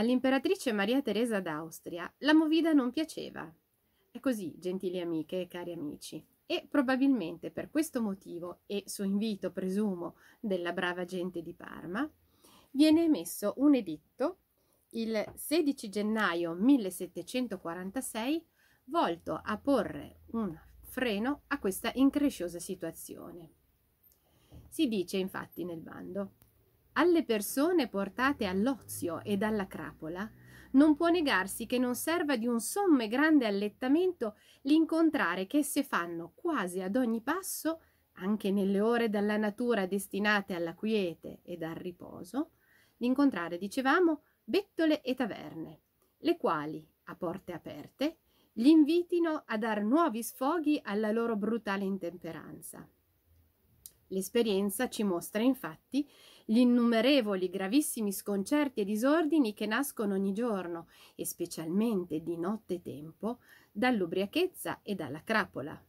All'imperatrice Maria Teresa d'Austria la movida non piaceva. È così, gentili amiche e cari amici. E probabilmente per questo motivo, e su invito presumo della brava gente di Parma, viene emesso un editto il 16 gennaio 1746 volto a porre un freno a questa incresciosa situazione. Si dice infatti nel bando alle persone portate all'ozio e alla crapola, non può negarsi che non serva di un somme grande allettamento l'incontrare che esse fanno quasi ad ogni passo, anche nelle ore dalla natura destinate alla quiete ed al riposo, l'incontrare, dicevamo, bettole e taverne, le quali, a porte aperte, gli invitino a dar nuovi sfoghi alla loro brutale intemperanza. L'esperienza ci mostra infatti gli innumerevoli gravissimi sconcerti e disordini che nascono ogni giorno, e specialmente di notte tempo, dall'ubriachezza e dalla crapola.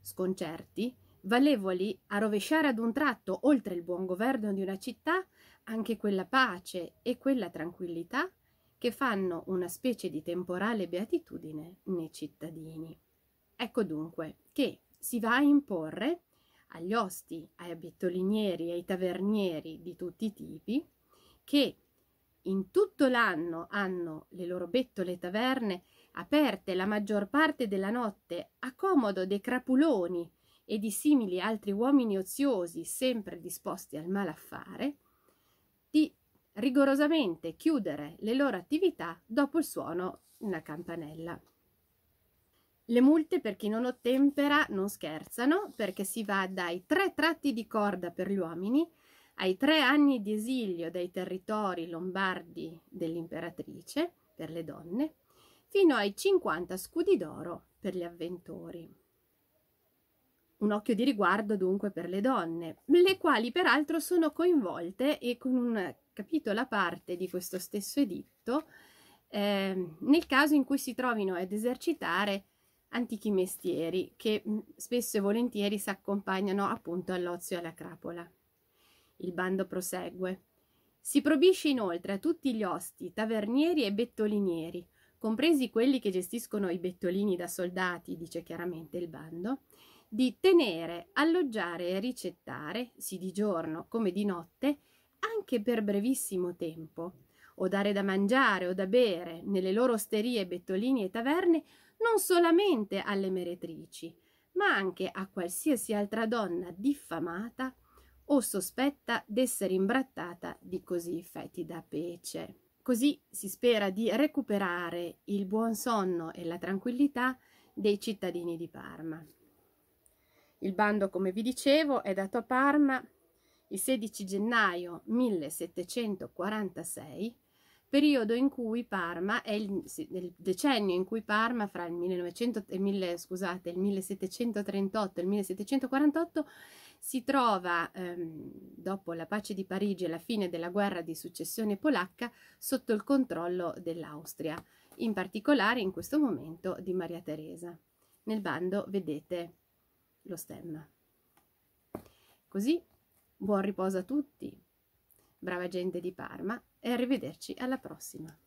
Sconcerti valevoli a rovesciare ad un tratto, oltre il buon governo di una città, anche quella pace e quella tranquillità che fanno una specie di temporale beatitudine nei cittadini. Ecco dunque che si va a imporre agli osti, ai abbittolinieri, ai tavernieri di tutti i tipi, che in tutto l'anno hanno le loro bettole taverne aperte la maggior parte della notte a comodo dei crapuloni e di simili altri uomini oziosi sempre disposti al malaffare, di rigorosamente chiudere le loro attività dopo il suono una campanella. Le multe per chi non ottempera non scherzano perché si va dai tre tratti di corda per gli uomini ai tre anni di esilio dai territori lombardi dell'imperatrice per le donne fino ai 50 scudi d'oro per gli avventori. Un occhio di riguardo dunque per le donne, le quali peraltro sono coinvolte e con un capitolo a parte di questo stesso editto eh, nel caso in cui si trovino ad esercitare antichi mestieri che mm, spesso e volentieri si accompagnano appunto all'ozio e alla crapola. Il bando prosegue. Si proibisce inoltre a tutti gli osti, tavernieri e bettolinieri, compresi quelli che gestiscono i bettolini da soldati, dice chiaramente il bando, di tenere, alloggiare e ricettare, sì di giorno come di notte, anche per brevissimo tempo, o dare da mangiare o da bere nelle loro osterie, bettolini e taverne non solamente alle meretrici, ma anche a qualsiasi altra donna diffamata o sospetta d'essere imbrattata di così fetida pece. Così si spera di recuperare il buon sonno e la tranquillità dei cittadini di Parma. Il bando, come vi dicevo, è dato a Parma il 16 gennaio 1746 periodo in cui Parma è il, il decennio in cui Parma fra il, 1900, il, 1000, scusate, il 1738 e il 1748 si trova, ehm, dopo la pace di Parigi e la fine della guerra di successione polacca, sotto il controllo dell'Austria, in particolare in questo momento di Maria Teresa. Nel bando vedete lo stemma. Così, buon riposo a tutti! Brava gente di Parma e arrivederci alla prossima.